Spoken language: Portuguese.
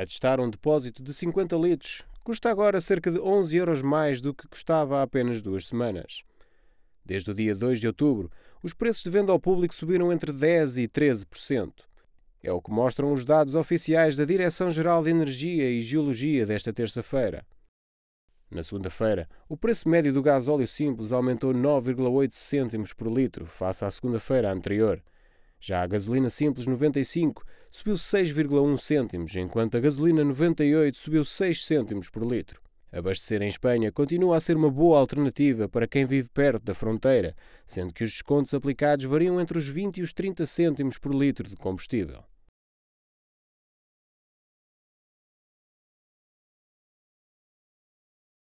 A testar um depósito de 50 litros custa agora cerca de 11 euros mais do que custava há apenas duas semanas. Desde o dia 2 de outubro, os preços de venda ao público subiram entre 10% e 13%. É o que mostram os dados oficiais da Direção-Geral de Energia e Geologia desta terça-feira. Na segunda-feira, o preço médio do gás óleo simples aumentou 9,8 cêntimos por litro face à segunda-feira anterior. Já a gasolina simples 95 subiu 6,1 cêntimos, enquanto a gasolina 98 subiu 6 cêntimos por litro. Abastecer em Espanha continua a ser uma boa alternativa para quem vive perto da fronteira, sendo que os descontos aplicados variam entre os 20 e os 30 cêntimos por litro de combustível.